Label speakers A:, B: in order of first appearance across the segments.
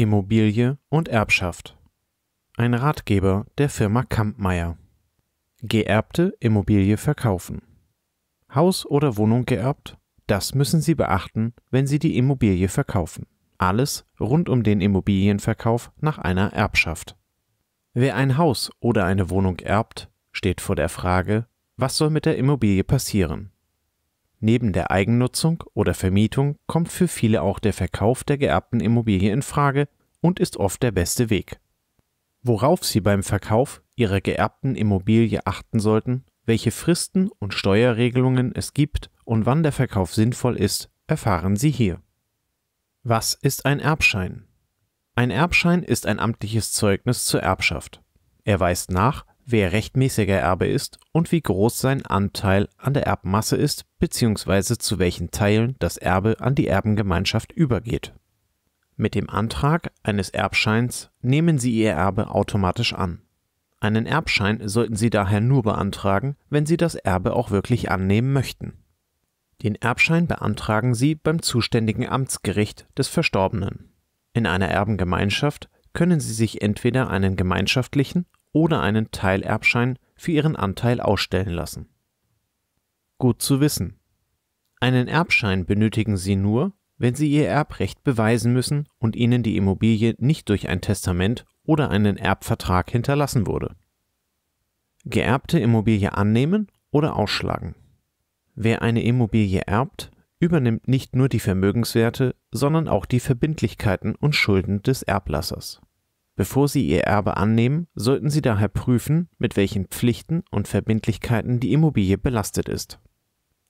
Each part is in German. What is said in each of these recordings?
A: Immobilie und Erbschaft. Ein Ratgeber der Firma Kampmeier. Geerbte Immobilie verkaufen. Haus oder Wohnung geerbt? Das müssen Sie beachten, wenn Sie die Immobilie verkaufen. Alles rund um den Immobilienverkauf nach einer Erbschaft. Wer ein Haus oder eine Wohnung erbt, steht vor der Frage, was soll mit der Immobilie passieren? Neben der Eigennutzung oder Vermietung kommt für viele auch der Verkauf der geerbten Immobilie in Frage und ist oft der beste Weg. Worauf Sie beim Verkauf Ihrer geerbten Immobilie achten sollten, welche Fristen und Steuerregelungen es gibt und wann der Verkauf sinnvoll ist, erfahren Sie hier. Was ist ein Erbschein? Ein Erbschein ist ein amtliches Zeugnis zur Erbschaft. Er weist nach, wer rechtmäßiger Erbe ist und wie groß sein Anteil an der Erbmasse ist bzw. zu welchen Teilen das Erbe an die Erbengemeinschaft übergeht. Mit dem Antrag eines Erbscheins nehmen Sie Ihr Erbe automatisch an. Einen Erbschein sollten Sie daher nur beantragen, wenn Sie das Erbe auch wirklich annehmen möchten. Den Erbschein beantragen Sie beim zuständigen Amtsgericht des Verstorbenen. In einer Erbengemeinschaft können Sie sich entweder einen gemeinschaftlichen oder einen Teilerbschein für ihren Anteil ausstellen lassen. Gut zu wissen. Einen Erbschein benötigen Sie nur, wenn Sie Ihr Erbrecht beweisen müssen und Ihnen die Immobilie nicht durch ein Testament oder einen Erbvertrag hinterlassen wurde. Geerbte Immobilie annehmen oder ausschlagen. Wer eine Immobilie erbt, übernimmt nicht nur die Vermögenswerte, sondern auch die Verbindlichkeiten und Schulden des Erblassers. Bevor Sie Ihr Erbe annehmen, sollten Sie daher prüfen, mit welchen Pflichten und Verbindlichkeiten die Immobilie belastet ist.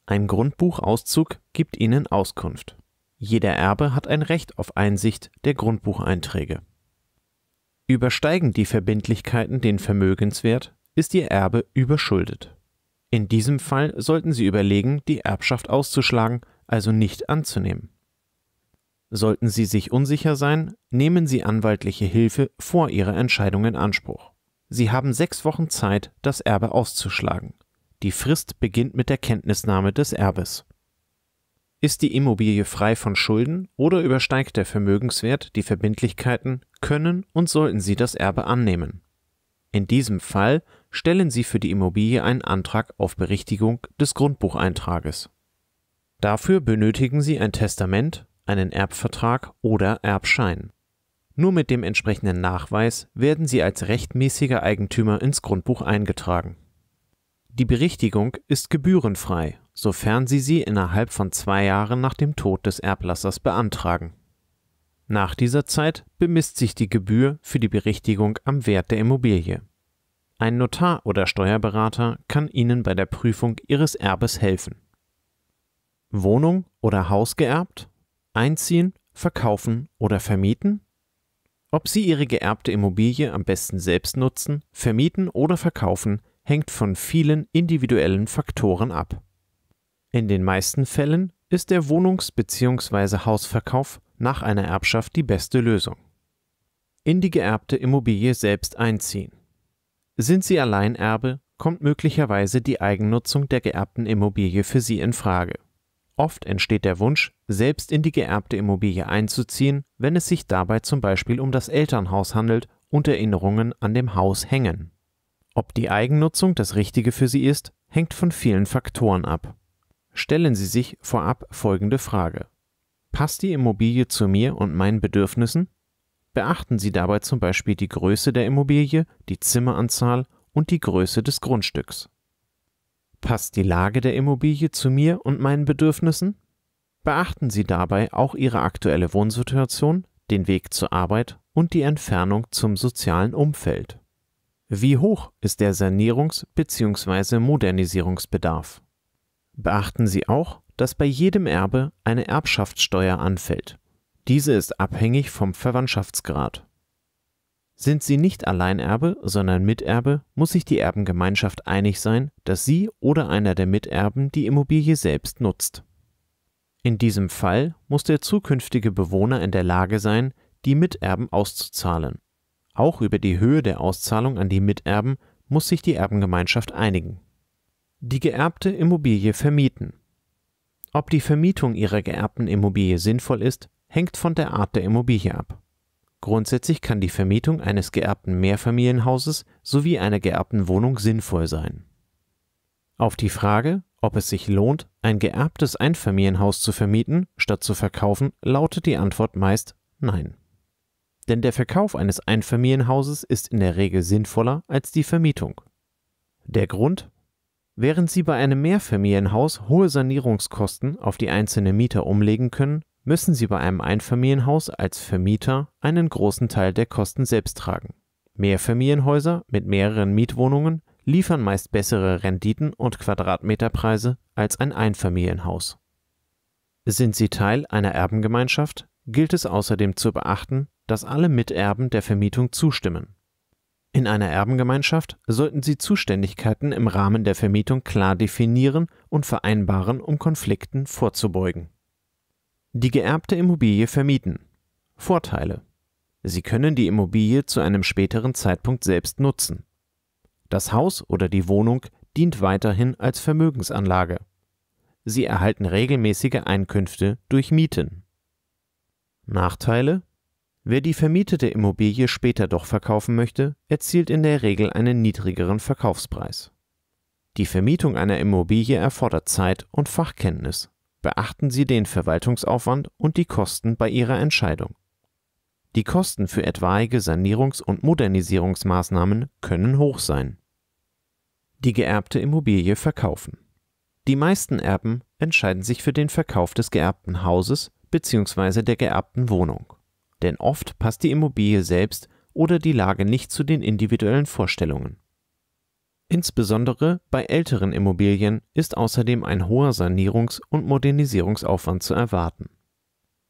A: Ein Grundbuchauszug gibt Ihnen Auskunft. Jeder Erbe hat ein Recht auf Einsicht der Grundbucheinträge. Übersteigen die Verbindlichkeiten den Vermögenswert, ist Ihr Erbe überschuldet. In diesem Fall sollten Sie überlegen, die Erbschaft auszuschlagen, also nicht anzunehmen. Sollten Sie sich unsicher sein, nehmen Sie anwaltliche Hilfe vor Ihrer Entscheidung in Anspruch. Sie haben sechs Wochen Zeit, das Erbe auszuschlagen. Die Frist beginnt mit der Kenntnisnahme des Erbes. Ist die Immobilie frei von Schulden oder übersteigt der Vermögenswert die Verbindlichkeiten, können und sollten Sie das Erbe annehmen. In diesem Fall stellen Sie für die Immobilie einen Antrag auf Berichtigung des Grundbucheintrages. Dafür benötigen Sie ein Testament einen Erbvertrag oder Erbschein. Nur mit dem entsprechenden Nachweis werden sie als rechtmäßiger Eigentümer ins Grundbuch eingetragen. Die Berichtigung ist gebührenfrei, sofern Sie sie innerhalb von zwei Jahren nach dem Tod des Erblassers beantragen. Nach dieser Zeit bemisst sich die Gebühr für die Berichtigung am Wert der Immobilie. Ein Notar oder Steuerberater kann Ihnen bei der Prüfung Ihres Erbes helfen. Wohnung oder Haus geerbt? einziehen, verkaufen oder vermieten? Ob Sie Ihre geerbte Immobilie am besten selbst nutzen, vermieten oder verkaufen, hängt von vielen individuellen Faktoren ab. In den meisten Fällen ist der Wohnungs- bzw. Hausverkauf nach einer Erbschaft die beste Lösung. In die geerbte Immobilie selbst einziehen. Sind Sie Alleinerbe, kommt möglicherweise die Eigennutzung der geerbten Immobilie für Sie in Frage. Oft entsteht der Wunsch, selbst in die geerbte Immobilie einzuziehen, wenn es sich dabei zum Beispiel um das Elternhaus handelt und Erinnerungen an dem Haus hängen. Ob die Eigennutzung das Richtige für Sie ist, hängt von vielen Faktoren ab. Stellen Sie sich vorab folgende Frage. Passt die Immobilie zu mir und meinen Bedürfnissen? Beachten Sie dabei zum Beispiel die Größe der Immobilie, die Zimmeranzahl und die Größe des Grundstücks. Passt die Lage der Immobilie zu mir und meinen Bedürfnissen? Beachten Sie dabei auch Ihre aktuelle Wohnsituation, den Weg zur Arbeit und die Entfernung zum sozialen Umfeld. Wie hoch ist der Sanierungs- bzw. Modernisierungsbedarf? Beachten Sie auch, dass bei jedem Erbe eine Erbschaftssteuer anfällt. Diese ist abhängig vom Verwandtschaftsgrad. Sind sie nicht Alleinerbe, sondern Miterbe, muss sich die Erbengemeinschaft einig sein, dass sie oder einer der Miterben die Immobilie selbst nutzt. In diesem Fall muss der zukünftige Bewohner in der Lage sein, die Miterben auszuzahlen. Auch über die Höhe der Auszahlung an die Miterben muss sich die Erbengemeinschaft einigen. Die geerbte Immobilie vermieten. Ob die Vermietung ihrer geerbten Immobilie sinnvoll ist, hängt von der Art der Immobilie ab. Grundsätzlich kann die Vermietung eines geerbten Mehrfamilienhauses sowie einer geerbten Wohnung sinnvoll sein. Auf die Frage, ob es sich lohnt, ein geerbtes Einfamilienhaus zu vermieten statt zu verkaufen, lautet die Antwort meist Nein. Denn der Verkauf eines Einfamilienhauses ist in der Regel sinnvoller als die Vermietung. Der Grund? Während Sie bei einem Mehrfamilienhaus hohe Sanierungskosten auf die einzelnen Mieter umlegen können, müssen sie bei einem Einfamilienhaus als Vermieter einen großen Teil der Kosten selbst tragen. Mehrfamilienhäuser mit mehreren Mietwohnungen liefern meist bessere Renditen und Quadratmeterpreise als ein Einfamilienhaus. Sind sie Teil einer Erbengemeinschaft, gilt es außerdem zu beachten, dass alle Miterben der Vermietung zustimmen. In einer Erbengemeinschaft sollten Sie Zuständigkeiten im Rahmen der Vermietung klar definieren und vereinbaren, um Konflikten vorzubeugen die geerbte Immobilie vermieten. Vorteile. Sie können die Immobilie zu einem späteren Zeitpunkt selbst nutzen. Das Haus oder die Wohnung dient weiterhin als Vermögensanlage. Sie erhalten regelmäßige Einkünfte durch Mieten. Nachteile? Wer die vermietete Immobilie später doch verkaufen möchte, erzielt in der Regel einen niedrigeren Verkaufspreis. Die Vermietung einer Immobilie erfordert Zeit und Fachkenntnis. Beachten Sie den Verwaltungsaufwand und die Kosten bei Ihrer Entscheidung. Die Kosten für etwaige Sanierungs- und Modernisierungsmaßnahmen können hoch sein. Die geerbte Immobilie verkaufen. Die meisten Erben entscheiden sich für den Verkauf des geerbten Hauses bzw. der geerbten Wohnung. Denn oft passt die Immobilie selbst oder die Lage nicht zu den individuellen Vorstellungen. Insbesondere bei älteren Immobilien ist außerdem ein hoher Sanierungs und Modernisierungsaufwand zu erwarten.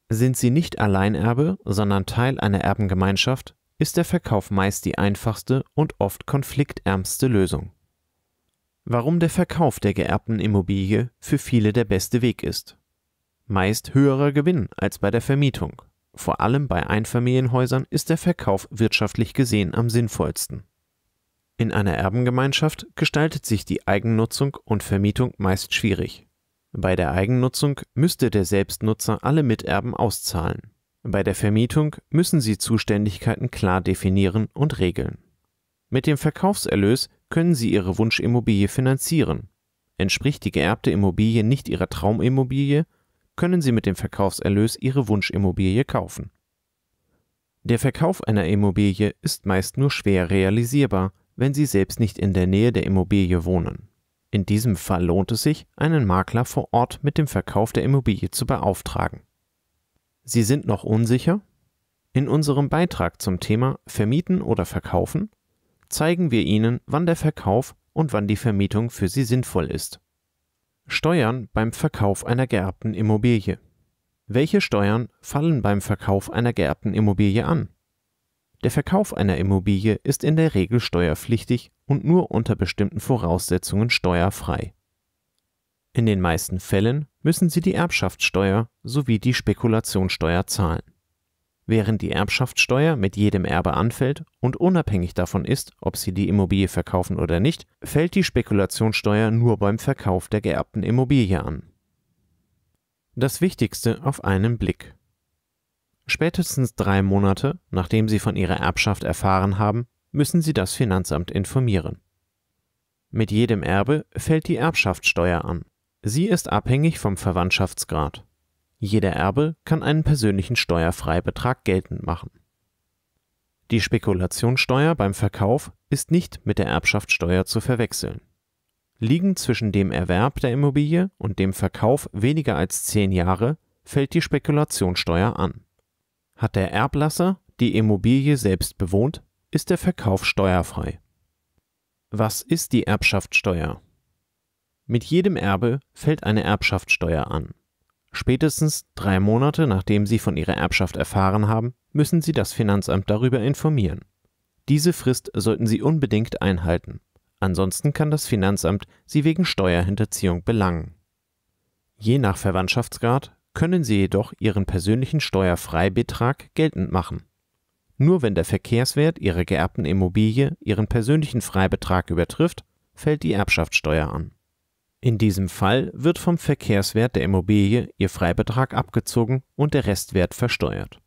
A: Sind sie nicht Alleinerbe, sondern Teil einer Erbengemeinschaft, ist der Verkauf meist die einfachste und oft konfliktärmste Lösung. Warum der Verkauf der geerbten Immobilie für viele der beste Weg ist. Meist höherer Gewinn als bei der Vermietung. Vor allem bei Einfamilienhäusern ist der Verkauf wirtschaftlich gesehen am sinnvollsten in einer Erbengemeinschaft gestaltet sich die Eigennutzung und Vermietung meist schwierig. Bei der Eigennutzung müsste der Selbstnutzer alle Miterben auszahlen. Bei der Vermietung müssen sie Zuständigkeiten klar definieren und regeln. Mit dem Verkaufserlös können sie ihre Wunschimmobilie finanzieren. Entspricht die geerbte Immobilie nicht ihrer Traumimmobilie, können sie mit dem Verkaufserlös ihre Wunschimmobilie kaufen. Der Verkauf einer Immobilie ist meist nur schwer realisierbar, wenn sie selbst nicht in der Nähe der Immobilie wohnen. In diesem Fall lohnt es sich, einen Makler vor Ort mit dem Verkauf der Immobilie zu beauftragen. Sie sind noch unsicher? In unserem Beitrag zum Thema Vermieten oder Verkaufen zeigen wir Ihnen, wann der Verkauf und wann die Vermietung für Sie sinnvoll ist. Steuern beim Verkauf einer geerbten Immobilie. Welche Steuern fallen beim Verkauf einer geerbten Immobilie an? Der Verkauf einer Immobilie ist in der Regel steuerpflichtig und nur unter bestimmten Voraussetzungen steuerfrei. In den meisten Fällen müssen Sie die Erbschaftssteuer sowie die Spekulationssteuer zahlen. Während die Erbschaftssteuer mit jedem Erbe anfällt und unabhängig davon ist, ob Sie die Immobilie verkaufen oder nicht, fällt die Spekulationssteuer nur beim Verkauf der geerbten Immobilie an. Das Wichtigste auf einen Blick. Spätestens drei Monate, nachdem Sie von Ihrer Erbschaft erfahren haben, müssen Sie das Finanzamt informieren. Mit jedem Erbe fällt die Erbschaftssteuer an. Sie ist abhängig vom Verwandtschaftsgrad. Jeder Erbe kann einen persönlichen Steuerfreibetrag geltend machen. Die Spekulationssteuer beim Verkauf ist nicht mit der Erbschaftssteuer zu verwechseln. Liegen zwischen dem Erwerb der Immobilie und dem Verkauf weniger als zehn Jahre, fällt die Spekulationssteuer an. Hat der Erblasser die Immobilie selbst bewohnt, ist der Verkauf steuerfrei. Was ist die Erbschaftssteuer? Mit jedem Erbe fällt eine Erbschaftssteuer an. Spätestens drei Monate nachdem Sie von Ihrer Erbschaft erfahren haben, müssen Sie das Finanzamt darüber informieren. Diese Frist sollten Sie unbedingt einhalten. Ansonsten kann das Finanzamt Sie wegen Steuerhinterziehung belangen. Je nach Verwandtschaftsgrad können sie jedoch ihren persönlichen Steuerfreibetrag geltend machen. Nur wenn der Verkehrswert ihrer geerbten Immobilie ihren persönlichen Freibetrag übertrifft, fällt die Erbschaftssteuer an. In diesem Fall wird vom Verkehrswert der Immobilie ihr Freibetrag abgezogen und der Restwert versteuert.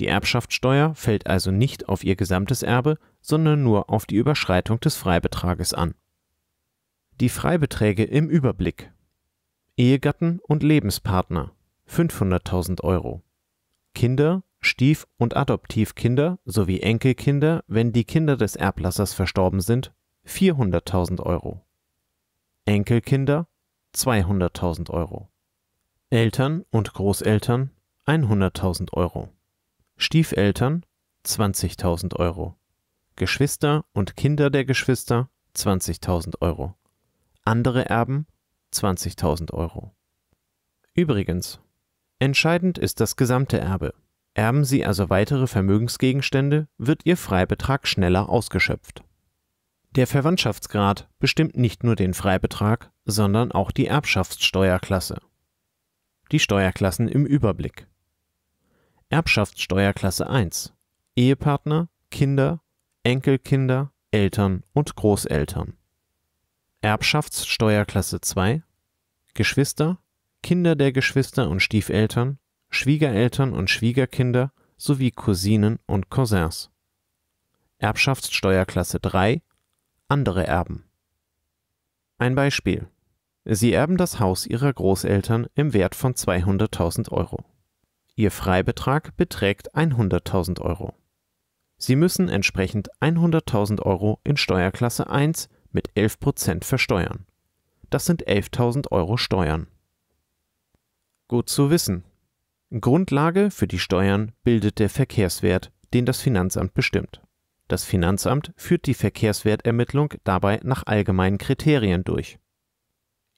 A: Die Erbschaftssteuer fällt also nicht auf ihr gesamtes Erbe, sondern nur auf die Überschreitung des Freibetrages an. Die Freibeträge im Überblick Ehegatten und Lebenspartner 500.000 Euro. Kinder, Stief- und Adoptivkinder sowie Enkelkinder, wenn die Kinder des Erblassers verstorben sind, 400.000 Euro. Enkelkinder 200.000 Euro. Eltern und Großeltern 100.000 Euro. Stiefeltern 20.000 Euro. Geschwister und Kinder der Geschwister 20.000 Euro. Andere Erben 20.000 Euro. Übrigens, Entscheidend ist das gesamte Erbe. Erben Sie also weitere Vermögensgegenstände, wird Ihr Freibetrag schneller ausgeschöpft. Der Verwandtschaftsgrad bestimmt nicht nur den Freibetrag, sondern auch die Erbschaftssteuerklasse. Die Steuerklassen im Überblick. Erbschaftssteuerklasse 1 Ehepartner, Kinder, Enkelkinder, Eltern und Großeltern. Erbschaftssteuerklasse 2 Geschwister, Kinder der Geschwister und Stiefeltern, Schwiegereltern und Schwiegerkinder sowie Cousinen und Cousins. Erbschaftssteuerklasse 3 Andere Erben Ein Beispiel Sie erben das Haus Ihrer Großeltern im Wert von 200.000 Euro. Ihr Freibetrag beträgt 100.000 Euro. Sie müssen entsprechend 100.000 Euro in Steuerklasse 1 mit 11% versteuern. Das sind 11.000 Euro Steuern. Gut zu wissen. Grundlage für die Steuern bildet der Verkehrswert, den das Finanzamt bestimmt. Das Finanzamt führt die Verkehrswertermittlung dabei nach allgemeinen Kriterien durch.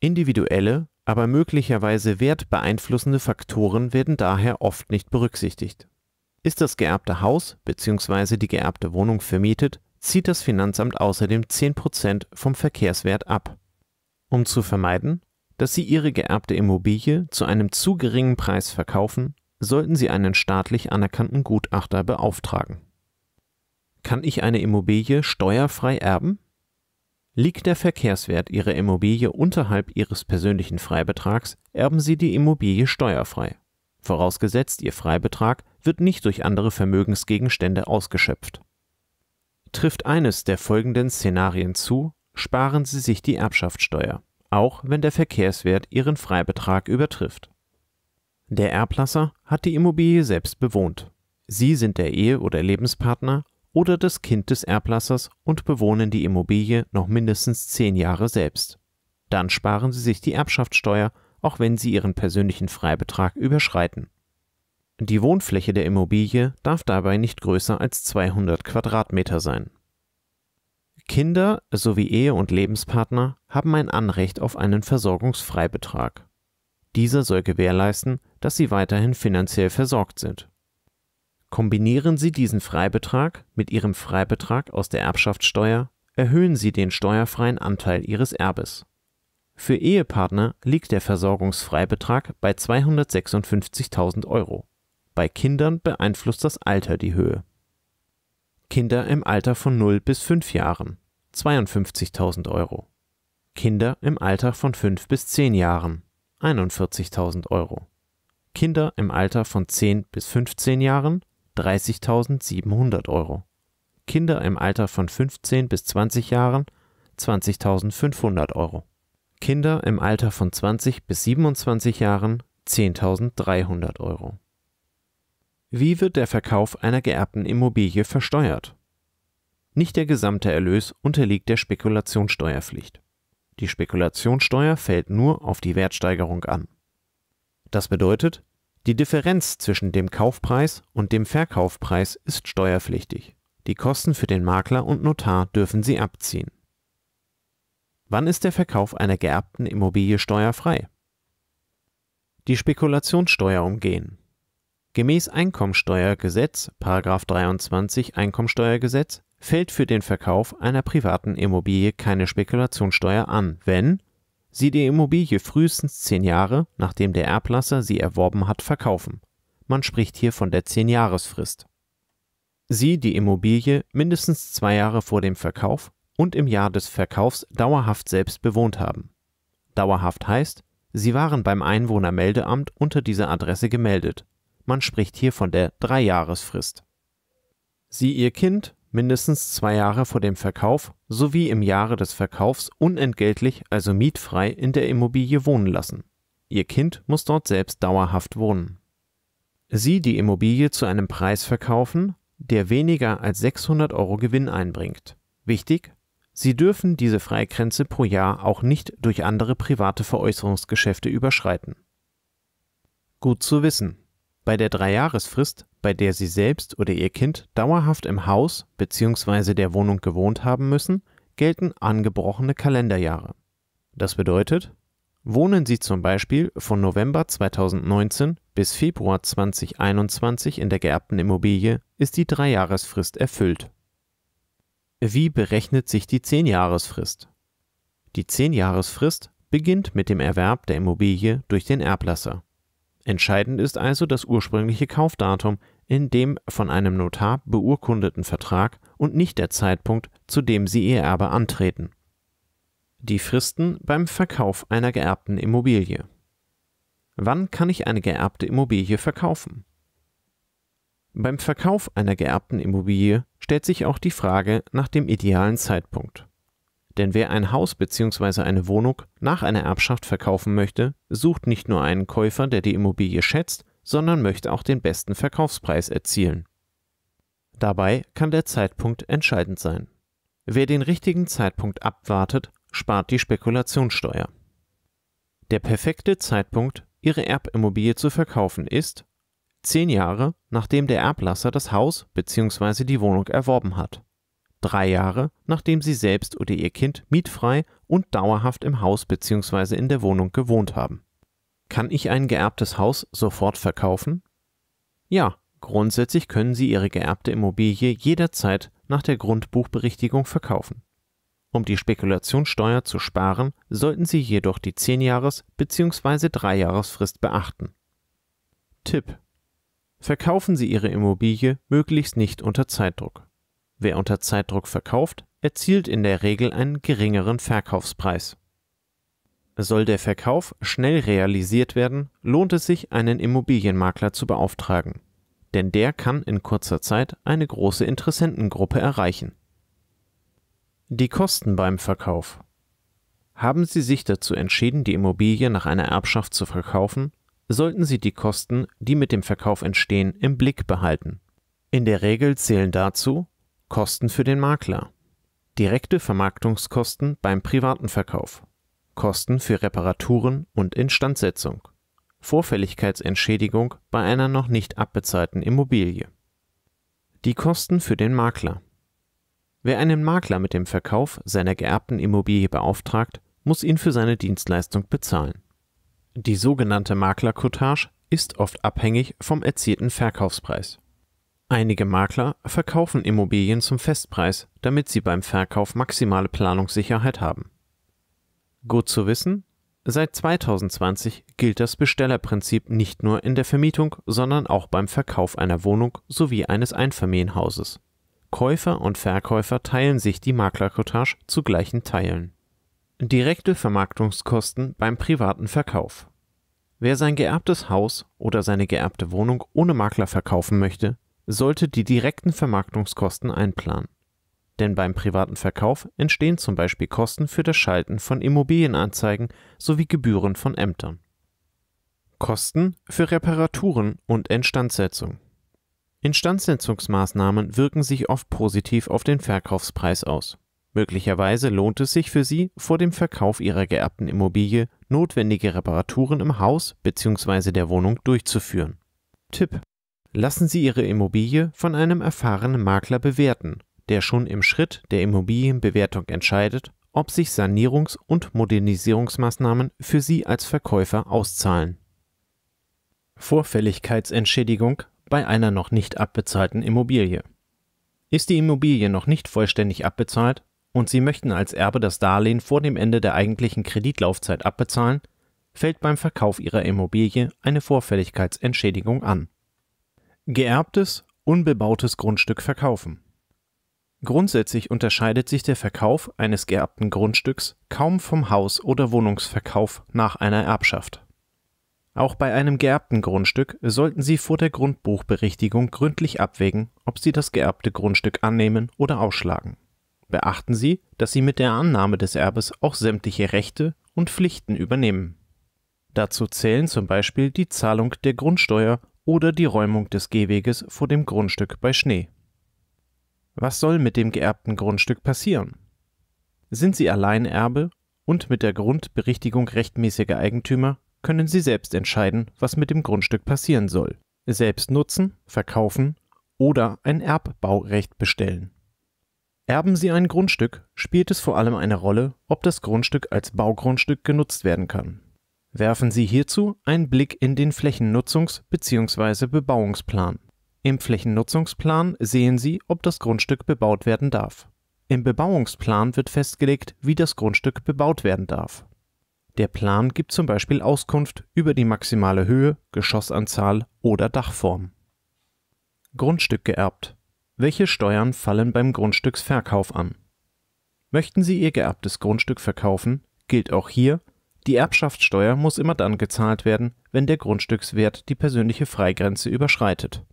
A: Individuelle, aber möglicherweise wertbeeinflussende Faktoren werden daher oft nicht berücksichtigt. Ist das geerbte Haus bzw. die geerbte Wohnung vermietet, zieht das Finanzamt außerdem 10% vom Verkehrswert ab. Um zu vermeiden, dass sie ihre geerbte Immobilie zu einem zu geringen Preis verkaufen, sollten sie einen staatlich anerkannten Gutachter beauftragen. Kann ich eine Immobilie steuerfrei erben? Liegt der Verkehrswert Ihrer Immobilie unterhalb Ihres persönlichen Freibetrags, erben Sie die Immobilie steuerfrei, vorausgesetzt Ihr Freibetrag wird nicht durch andere Vermögensgegenstände ausgeschöpft. Trifft eines der folgenden Szenarien zu, sparen Sie sich die Erbschaftssteuer auch wenn der Verkehrswert ihren Freibetrag übertrifft. Der Erblasser hat die Immobilie selbst bewohnt. Sie sind der Ehe- oder Lebenspartner oder das Kind des Erblassers und bewohnen die Immobilie noch mindestens zehn Jahre selbst. Dann sparen Sie sich die Erbschaftssteuer, auch wenn Sie Ihren persönlichen Freibetrag überschreiten. Die Wohnfläche der Immobilie darf dabei nicht größer als 200 Quadratmeter sein. Kinder sowie Ehe- und Lebenspartner haben ein Anrecht auf einen Versorgungsfreibetrag. Dieser soll gewährleisten, dass sie weiterhin finanziell versorgt sind. Kombinieren Sie diesen Freibetrag mit Ihrem Freibetrag aus der Erbschaftssteuer, erhöhen Sie den steuerfreien Anteil Ihres Erbes. Für Ehepartner liegt der Versorgungsfreibetrag bei 256.000 Euro. Bei Kindern beeinflusst das Alter die Höhe Kinder im Alter von 0 bis 5 Jahren 52.000 Euro. Kinder im Alter von 5 bis 10 Jahren 41.000 Euro. Kinder im Alter von 10 bis 15 Jahren 30.700 Euro. Kinder im Alter von 15 bis 20 Jahren 20.500 Euro. Kinder im Alter von 20 bis 27 Jahren 10.300 Euro. Wie wird der Verkauf einer geerbten Immobilie versteuert? Nicht der gesamte Erlös unterliegt der Spekulationssteuerpflicht. Die Spekulationssteuer fällt nur auf die Wertsteigerung an. Das bedeutet, die Differenz zwischen dem Kaufpreis und dem Verkaufpreis ist steuerpflichtig. Die Kosten für den Makler und Notar dürfen Sie abziehen. Wann ist der Verkauf einer geerbten Immobilie steuerfrei? Die Spekulationssteuer umgehen. Gemäß Einkommensteuergesetz (§ 23 Einkommensteuergesetz) fällt für den Verkauf einer privaten Immobilie keine Spekulationssteuer an, wenn sie die Immobilie frühestens zehn Jahre, nachdem der Erblasser sie erworben hat, verkaufen (man spricht hier von der zehn Zehnjahresfrist), sie die Immobilie mindestens zwei Jahre vor dem Verkauf und im Jahr des Verkaufs dauerhaft selbst bewohnt haben (dauerhaft heißt, sie waren beim Einwohnermeldeamt unter dieser Adresse gemeldet man spricht hier von der Dreijahresfrist. Sie ihr Kind mindestens zwei Jahre vor dem Verkauf sowie im Jahre des Verkaufs unentgeltlich, also mietfrei, in der Immobilie wohnen lassen. Ihr Kind muss dort selbst dauerhaft wohnen. Sie die Immobilie zu einem Preis verkaufen, der weniger als 600 Euro Gewinn einbringt. Wichtig, Sie dürfen diese Freigrenze pro Jahr auch nicht durch andere private Veräußerungsgeschäfte überschreiten. Gut zu wissen. Bei der Dreijahresfrist, bei der Sie selbst oder Ihr Kind dauerhaft im Haus bzw. der Wohnung gewohnt haben müssen, gelten angebrochene Kalenderjahre. Das bedeutet, wohnen Sie zum Beispiel von November 2019 bis Februar 2021 in der geerbten Immobilie, ist die Dreijahresfrist erfüllt. Wie berechnet sich die Zehnjahresfrist? Die Zehnjahresfrist beginnt mit dem Erwerb der Immobilie durch den Erblasser. Entscheidend ist also das ursprüngliche Kaufdatum in dem von einem Notar beurkundeten Vertrag und nicht der Zeitpunkt, zu dem Sie Ihr Erbe antreten. Die Fristen beim Verkauf einer geerbten Immobilie. Wann kann ich eine geerbte Immobilie verkaufen? Beim Verkauf einer geerbten Immobilie stellt sich auch die Frage nach dem idealen Zeitpunkt. Denn wer ein Haus bzw. eine Wohnung nach einer Erbschaft verkaufen möchte, sucht nicht nur einen Käufer, der die Immobilie schätzt, sondern möchte auch den besten Verkaufspreis erzielen. Dabei kann der Zeitpunkt entscheidend sein. Wer den richtigen Zeitpunkt abwartet, spart die Spekulationssteuer. Der perfekte Zeitpunkt, Ihre Erbimmobilie zu verkaufen, ist zehn Jahre, nachdem der Erblasser das Haus bzw. die Wohnung erworben hat drei Jahre, nachdem sie selbst oder ihr Kind mietfrei und dauerhaft im Haus bzw. in der Wohnung gewohnt haben. Kann ich ein geerbtes Haus sofort verkaufen? Ja, grundsätzlich können Sie Ihre geerbte Immobilie jederzeit nach der Grundbuchberichtigung verkaufen. Um die Spekulationssteuer zu sparen, sollten Sie jedoch die 10-Jahres- bzw. 3-Jahresfrist beachten. Tipp: Verkaufen Sie Ihre Immobilie möglichst nicht unter Zeitdruck. Wer unter Zeitdruck verkauft, erzielt in der Regel einen geringeren Verkaufspreis. Soll der Verkauf schnell realisiert werden, lohnt es sich, einen Immobilienmakler zu beauftragen, denn der kann in kurzer Zeit eine große Interessentengruppe erreichen. Die Kosten beim Verkauf Haben Sie sich dazu entschieden, die Immobilie nach einer Erbschaft zu verkaufen, sollten Sie die Kosten, die mit dem Verkauf entstehen, im Blick behalten. In der Regel zählen dazu Kosten für den Makler. Direkte Vermarktungskosten beim privaten Verkauf. Kosten für Reparaturen und Instandsetzung. Vorfälligkeitsentschädigung bei einer noch nicht abbezahlten Immobilie. Die Kosten für den Makler. Wer einen Makler mit dem Verkauf seiner geerbten Immobilie beauftragt, muss ihn für seine Dienstleistung bezahlen. Die sogenannte Maklercottage ist oft abhängig vom erzielten Verkaufspreis. Einige Makler verkaufen Immobilien zum Festpreis, damit sie beim Verkauf maximale Planungssicherheit haben. Gut zu wissen, seit 2020 gilt das Bestellerprinzip nicht nur in der Vermietung, sondern auch beim Verkauf einer Wohnung sowie eines Einfamilienhauses. Käufer und Verkäufer teilen sich die Maklercottage zu gleichen Teilen. Direkte Vermarktungskosten beim privaten Verkauf. Wer sein geerbtes Haus oder seine geerbte Wohnung ohne Makler verkaufen möchte, sollte die direkten Vermarktungskosten einplanen. Denn beim privaten Verkauf entstehen zum Beispiel Kosten für das Schalten von Immobilienanzeigen sowie Gebühren von Ämtern. Kosten für Reparaturen und Instandsetzung. Instandsetzungsmaßnahmen wirken sich oft positiv auf den Verkaufspreis aus. Möglicherweise lohnt es sich für Sie, vor dem Verkauf Ihrer geerbten Immobilie notwendige Reparaturen im Haus bzw. der Wohnung durchzuführen. Tipp lassen Sie Ihre Immobilie von einem erfahrenen Makler bewerten, der schon im Schritt der Immobilienbewertung entscheidet, ob sich Sanierungs- und Modernisierungsmaßnahmen für Sie als Verkäufer auszahlen. Vorfälligkeitsentschädigung bei einer noch nicht abbezahlten Immobilie. Ist die Immobilie noch nicht vollständig abbezahlt und Sie möchten als Erbe das Darlehen vor dem Ende der eigentlichen Kreditlaufzeit abbezahlen, fällt beim Verkauf Ihrer Immobilie eine Vorfälligkeitsentschädigung an. Geerbtes, unbebautes Grundstück verkaufen. Grundsätzlich unterscheidet sich der Verkauf eines geerbten Grundstücks kaum vom Haus- oder Wohnungsverkauf nach einer Erbschaft. Auch bei einem geerbten Grundstück sollten Sie vor der Grundbuchberichtigung gründlich abwägen, ob Sie das geerbte Grundstück annehmen oder ausschlagen. Beachten Sie, dass Sie mit der Annahme des Erbes auch sämtliche Rechte und Pflichten übernehmen. Dazu zählen zum Beispiel die Zahlung der Grundsteuer oder die Räumung des Gehweges vor dem Grundstück bei Schnee. Was soll mit dem geerbten Grundstück passieren? Sind Sie Alleinerbe und mit der Grundberichtigung rechtmäßiger Eigentümer, können Sie selbst entscheiden, was mit dem Grundstück passieren soll. Selbst nutzen, verkaufen oder ein Erbbaurecht bestellen. Erben Sie ein Grundstück, spielt es vor allem eine Rolle, ob das Grundstück als Baugrundstück genutzt werden kann. Werfen Sie hierzu einen Blick in den Flächennutzungs- bzw. Bebauungsplan. Im Flächennutzungsplan sehen Sie, ob das Grundstück bebaut werden darf. Im Bebauungsplan wird festgelegt, wie das Grundstück bebaut werden darf. Der Plan gibt zum Beispiel Auskunft über die maximale Höhe, Geschossanzahl oder Dachform. Grundstück geerbt. Welche Steuern fallen beim Grundstücksverkauf an? Möchten Sie Ihr geerbtes Grundstück verkaufen, gilt auch hier die Erbschaftssteuer muss immer dann gezahlt werden, wenn der Grundstückswert die persönliche Freigrenze überschreitet.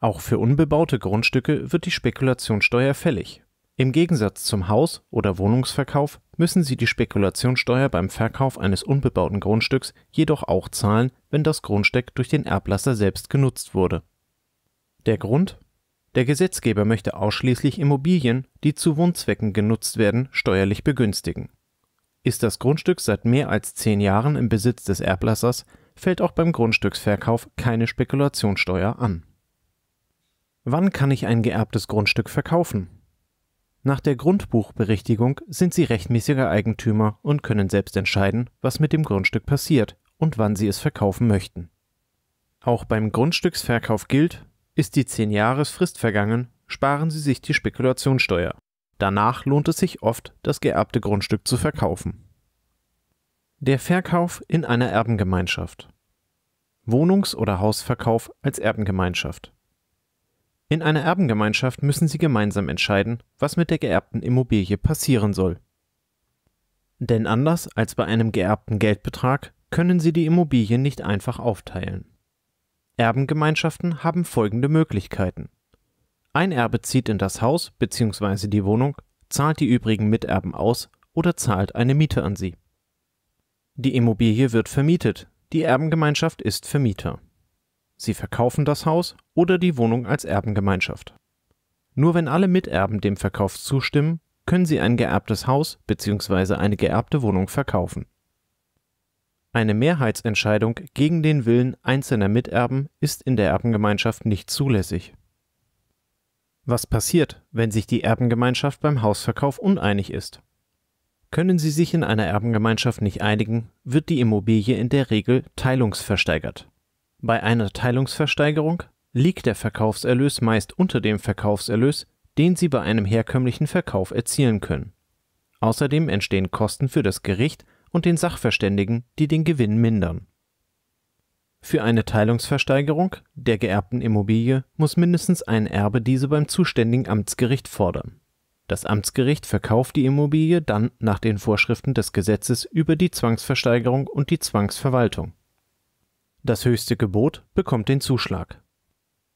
A: Auch für unbebaute Grundstücke wird die Spekulationssteuer fällig. Im Gegensatz zum Haus- oder Wohnungsverkauf müssen Sie die Spekulationssteuer beim Verkauf eines unbebauten Grundstücks jedoch auch zahlen, wenn das Grundstück durch den Erblasser selbst genutzt wurde. Der Grund? Der Gesetzgeber möchte ausschließlich Immobilien, die zu Wohnzwecken genutzt werden, steuerlich begünstigen ist das Grundstück seit mehr als zehn Jahren im Besitz des Erblassers, fällt auch beim Grundstücksverkauf keine Spekulationssteuer an. Wann kann ich ein geerbtes Grundstück verkaufen? Nach der Grundbuchberichtigung sind Sie rechtmäßiger Eigentümer und können selbst entscheiden, was mit dem Grundstück passiert und wann Sie es verkaufen möchten. Auch beim Grundstücksverkauf gilt, ist die 10-Jahres-Frist vergangen, sparen Sie sich die Spekulationssteuer Danach lohnt es sich oft, das geerbte Grundstück zu verkaufen. Der Verkauf in einer Erbengemeinschaft. Wohnungs- oder Hausverkauf als Erbengemeinschaft. In einer Erbengemeinschaft müssen Sie gemeinsam entscheiden, was mit der geerbten Immobilie passieren soll. Denn anders als bei einem geerbten Geldbetrag können Sie die Immobilie nicht einfach aufteilen. Erbengemeinschaften haben folgende Möglichkeiten. Ein Erbe zieht in das Haus bzw. die Wohnung, zahlt die übrigen Miterben aus oder zahlt eine Miete an sie. Die Immobilie wird vermietet, die Erbengemeinschaft ist Vermieter. Sie verkaufen das Haus oder die Wohnung als Erbengemeinschaft. Nur wenn alle Miterben dem Verkauf zustimmen, können sie ein geerbtes Haus bzw. eine geerbte Wohnung verkaufen. Eine Mehrheitsentscheidung gegen den Willen einzelner Miterben ist in der Erbengemeinschaft nicht zulässig. Was passiert, wenn sich die Erbengemeinschaft beim Hausverkauf uneinig ist? Können sie sich in einer Erbengemeinschaft nicht einigen, wird die Immobilie in der Regel teilungsversteigert. Bei einer Teilungsversteigerung liegt der Verkaufserlös meist unter dem Verkaufserlös, den sie bei einem herkömmlichen Verkauf erzielen können. Außerdem entstehen Kosten für das Gericht und den Sachverständigen, die den Gewinn mindern für eine Teilungsversteigerung der geerbten Immobilie muss mindestens ein Erbe diese beim zuständigen Amtsgericht fordern. Das Amtsgericht verkauft die Immobilie dann nach den Vorschriften des Gesetzes über die Zwangsversteigerung und die Zwangsverwaltung. Das höchste Gebot bekommt den Zuschlag.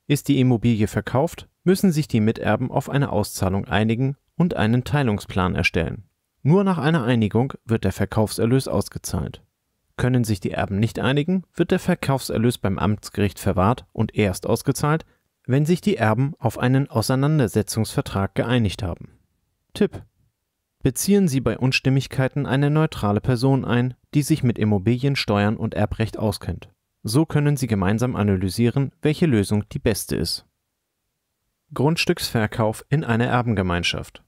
A: Ist die Immobilie verkauft, müssen sich die Miterben auf eine Auszahlung einigen und einen Teilungsplan erstellen. Nur nach einer Einigung wird der Verkaufserlös ausgezahlt können sich die Erben nicht einigen, wird der Verkaufserlös beim Amtsgericht verwahrt und erst ausgezahlt, wenn sich die Erben auf einen Auseinandersetzungsvertrag geeinigt haben. Tipp: Beziehen Sie bei Unstimmigkeiten eine neutrale Person ein, die sich mit Immobilien, Steuern und Erbrecht auskennt. So können Sie gemeinsam analysieren, welche Lösung die beste ist. Grundstücksverkauf in einer Erbengemeinschaft.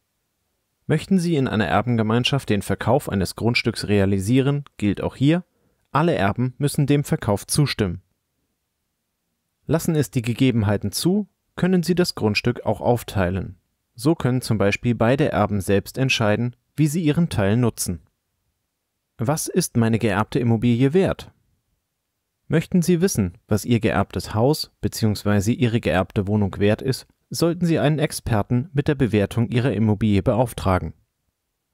A: Möchten Sie in einer Erbengemeinschaft den Verkauf eines Grundstücks realisieren, gilt auch hier, alle Erben müssen dem Verkauf zustimmen. Lassen es die Gegebenheiten zu, können sie das Grundstück auch aufteilen. So können zum Beispiel beide Erben selbst entscheiden, wie sie ihren Teil nutzen. Was ist meine geerbte Immobilie wert? Möchten Sie wissen, was Ihr geerbtes Haus bzw. Ihre geerbte Wohnung wert ist, sollten Sie einen Experten mit der Bewertung Ihrer Immobilie beauftragen.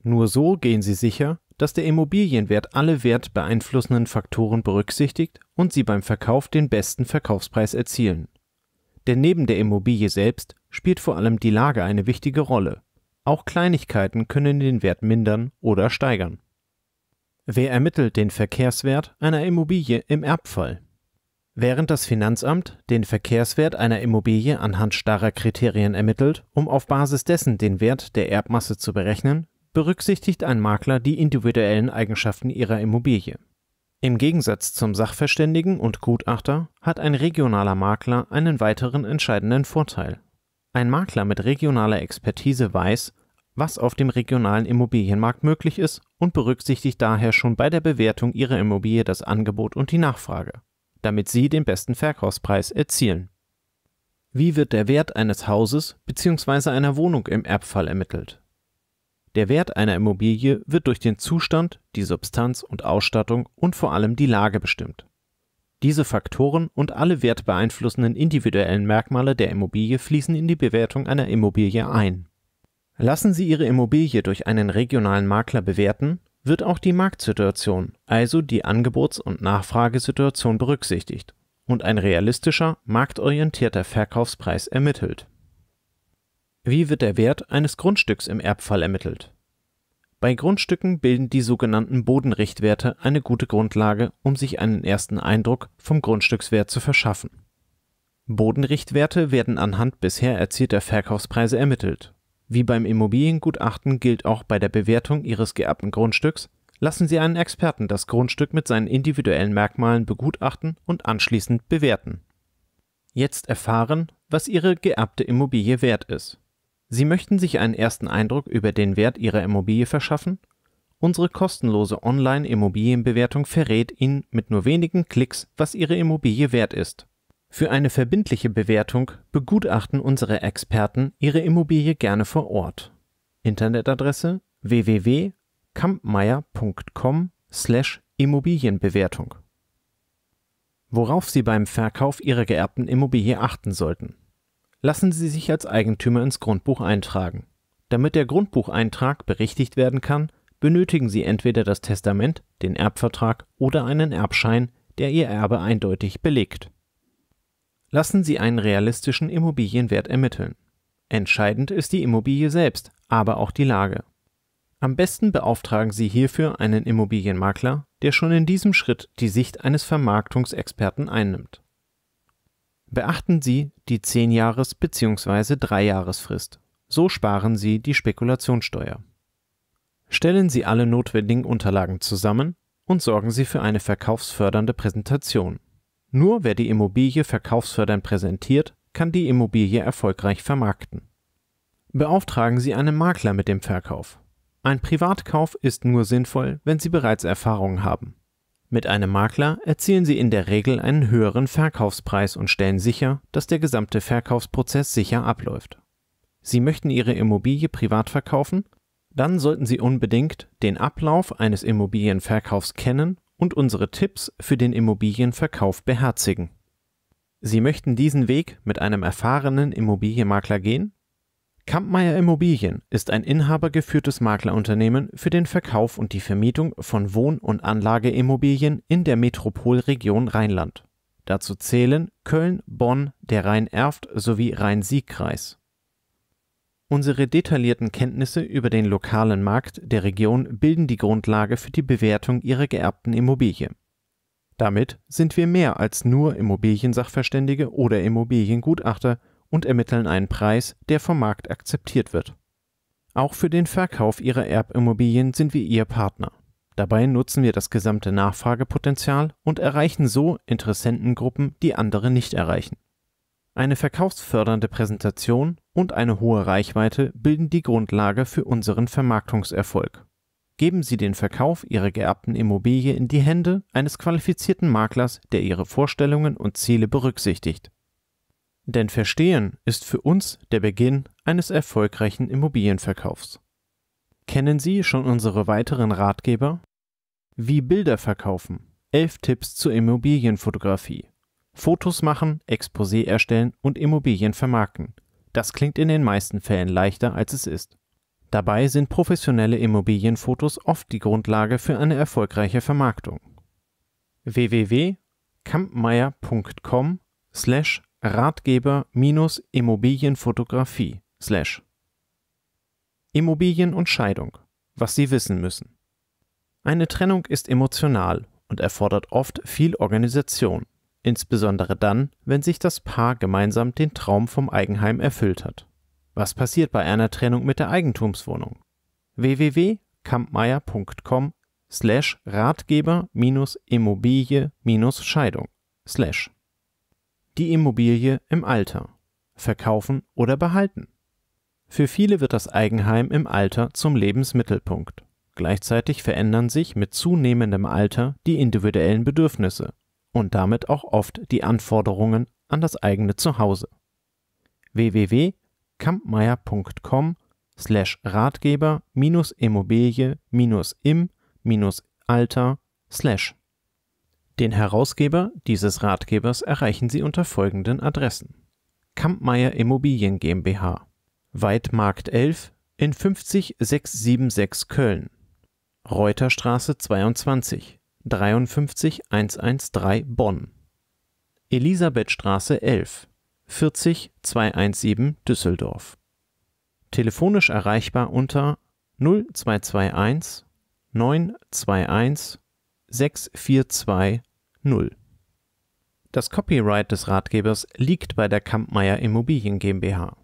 A: Nur so gehen Sie sicher, dass der Immobilienwert alle wertbeeinflussenden Faktoren berücksichtigt und sie beim Verkauf den besten Verkaufspreis erzielen. Denn neben der Immobilie selbst spielt vor allem die Lage eine wichtige Rolle. Auch Kleinigkeiten können den Wert mindern oder steigern. Wer ermittelt den Verkehrswert einer Immobilie im Erbfall? Während das Finanzamt den Verkehrswert einer Immobilie anhand starrer Kriterien ermittelt, um auf Basis dessen den Wert der Erbmasse zu berechnen, berücksichtigt ein Makler die individuellen Eigenschaften ihrer Immobilie. Im Gegensatz zum Sachverständigen und Gutachter hat ein regionaler Makler einen weiteren entscheidenden Vorteil. Ein Makler mit regionaler Expertise weiß, was auf dem regionalen Immobilienmarkt möglich ist und berücksichtigt daher schon bei der Bewertung ihrer Immobilie das Angebot und die Nachfrage, damit sie den besten Verkaufspreis erzielen. Wie wird der Wert eines Hauses bzw. einer Wohnung im Erbfall ermittelt? Der Wert einer Immobilie wird durch den Zustand, die Substanz und Ausstattung und vor allem die Lage bestimmt. Diese Faktoren und alle wertbeeinflussenden individuellen Merkmale der Immobilie fließen in die Bewertung einer Immobilie ein. Lassen Sie Ihre Immobilie durch einen regionalen Makler bewerten, wird auch die Marktsituation, also die Angebots- und Nachfragesituation berücksichtigt und ein realistischer, marktorientierter Verkaufspreis ermittelt. Wie wird der Wert eines Grundstücks im Erbfall ermittelt? Bei Grundstücken bilden die sogenannten Bodenrichtwerte eine gute Grundlage, um sich einen ersten Eindruck vom Grundstückswert zu verschaffen. Bodenrichtwerte werden anhand bisher erzielter Verkaufspreise ermittelt. Wie beim Immobiliengutachten gilt auch bei der Bewertung Ihres geerbten Grundstücks, lassen Sie einen Experten das Grundstück mit seinen individuellen Merkmalen begutachten und anschließend bewerten. Jetzt erfahren, was Ihre geerbte Immobilie wert ist. Sie möchten sich einen ersten Eindruck über den Wert Ihrer Immobilie verschaffen? Unsere kostenlose Online-Immobilienbewertung verrät Ihnen mit nur wenigen Klicks, was Ihre Immobilie wert ist. Für eine verbindliche Bewertung begutachten unsere Experten Ihre Immobilie gerne vor Ort. Internetadresse www.kampmeier.com/immobilienbewertung. Worauf Sie beim Verkauf Ihrer geerbten Immobilie achten sollten lassen Sie sich als Eigentümer ins Grundbuch eintragen. Damit der Grundbucheintrag berichtigt werden kann, benötigen Sie entweder das Testament, den Erbvertrag oder einen Erbschein, der Ihr Erbe eindeutig belegt. Lassen Sie einen realistischen Immobilienwert ermitteln. Entscheidend ist die Immobilie selbst, aber auch die Lage. Am besten beauftragen Sie hierfür einen Immobilienmakler, der schon in diesem Schritt die Sicht eines Vermarktungsexperten einnimmt. Beachten Sie die 10-Jahres bzw. 3-Jahresfrist. So sparen Sie die Spekulationssteuer. Stellen Sie alle notwendigen Unterlagen zusammen und sorgen Sie für eine verkaufsfördernde Präsentation. Nur wer die Immobilie verkaufsfördernd präsentiert, kann die Immobilie erfolgreich vermarkten. Beauftragen Sie einen Makler mit dem Verkauf. Ein Privatkauf ist nur sinnvoll, wenn Sie bereits Erfahrungen haben. Mit einem Makler erzielen Sie in der Regel einen höheren Verkaufspreis und stellen sicher, dass der gesamte Verkaufsprozess sicher abläuft. Sie möchten Ihre Immobilie privat verkaufen? Dann sollten Sie unbedingt den Ablauf eines Immobilienverkaufs kennen und unsere Tipps für den Immobilienverkauf beherzigen. Sie möchten diesen Weg mit einem erfahrenen Immobilienmakler gehen? Kampmeier Immobilien ist ein inhabergeführtes Maklerunternehmen für den Verkauf und die Vermietung von Wohn- und Anlageimmobilien in der Metropolregion Rheinland. Dazu zählen Köln, Bonn, der Rhein-Erft sowie Rhein-Sieg-Kreis. Unsere detaillierten Kenntnisse über den lokalen Markt der Region bilden die Grundlage für die Bewertung Ihrer geerbten Immobilie. Damit sind wir mehr als nur Immobiliensachverständige oder Immobiliengutachter und ermitteln einen Preis, der vom Markt akzeptiert wird. Auch für den Verkauf ihrer Erbimmobilien sind wir ihr Partner. Dabei nutzen wir das gesamte Nachfragepotenzial und erreichen so Interessentengruppen, die andere nicht erreichen. Eine verkaufsfördernde Präsentation und eine hohe Reichweite bilden die Grundlage für unseren Vermarktungserfolg. Geben Sie den Verkauf Ihrer geerbten Immobilie in die Hände eines qualifizierten Maklers, der Ihre Vorstellungen und Ziele berücksichtigt. Denn Verstehen ist für uns der Beginn eines erfolgreichen Immobilienverkaufs. Kennen Sie schon unsere weiteren Ratgeber? Wie Bilder verkaufen, Elf Tipps zur Immobilienfotografie, Fotos machen, Exposé erstellen und Immobilien vermarkten. Das klingt in den meisten Fällen leichter, als es ist. Dabei sind professionelle Immobilienfotos oft die Grundlage für eine erfolgreiche Vermarktung. www.kampmeier.com slash Ratgeber-Immobilienfotografie Immobilien und Scheidung. Was Sie wissen müssen. Eine Trennung ist emotional und erfordert oft viel Organisation, insbesondere dann, wenn sich das Paar gemeinsam den Traum vom Eigenheim erfüllt hat. Was passiert bei einer Trennung mit der Eigentumswohnung? www.kampmeier.com slash Ratgeber-Immobilie-Scheidung slash die Immobilie im Alter, verkaufen oder behalten. Für viele wird das Eigenheim im Alter zum Lebensmittelpunkt. Gleichzeitig verändern sich mit zunehmendem Alter die individuellen Bedürfnisse und damit auch oft die Anforderungen an das eigene Zuhause. www.kampmeier.com slash Ratgeber Immobilie im Alter slash den Herausgeber dieses Ratgebers erreichen Sie unter folgenden Adressen: Kampmeier Immobilien GmbH, Weidmarkt 11 in 50676 Köln, Reuterstraße 22 53 113 Bonn, Elisabethstraße 11 40 217 Düsseldorf. Telefonisch erreichbar unter 0221 921 642 Null. Das Copyright des Ratgebers liegt bei der Kampmeier Immobilien GmbH.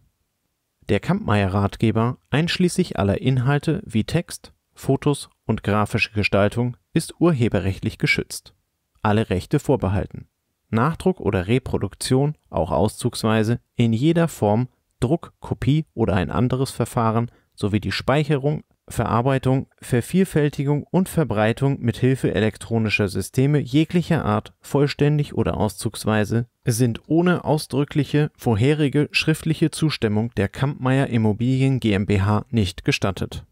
A: Der Kampmeier Ratgeber, einschließlich aller Inhalte wie Text, Fotos und grafische Gestaltung, ist urheberrechtlich geschützt. Alle Rechte vorbehalten. Nachdruck oder Reproduktion, auch auszugsweise, in jeder Form, Druck, Kopie oder ein anderes Verfahren sowie die Speicherung Verarbeitung, Vervielfältigung und Verbreitung mithilfe elektronischer Systeme jeglicher Art, vollständig oder auszugsweise, sind ohne ausdrückliche vorherige schriftliche Zustimmung der Kampmeier Immobilien GmbH nicht gestattet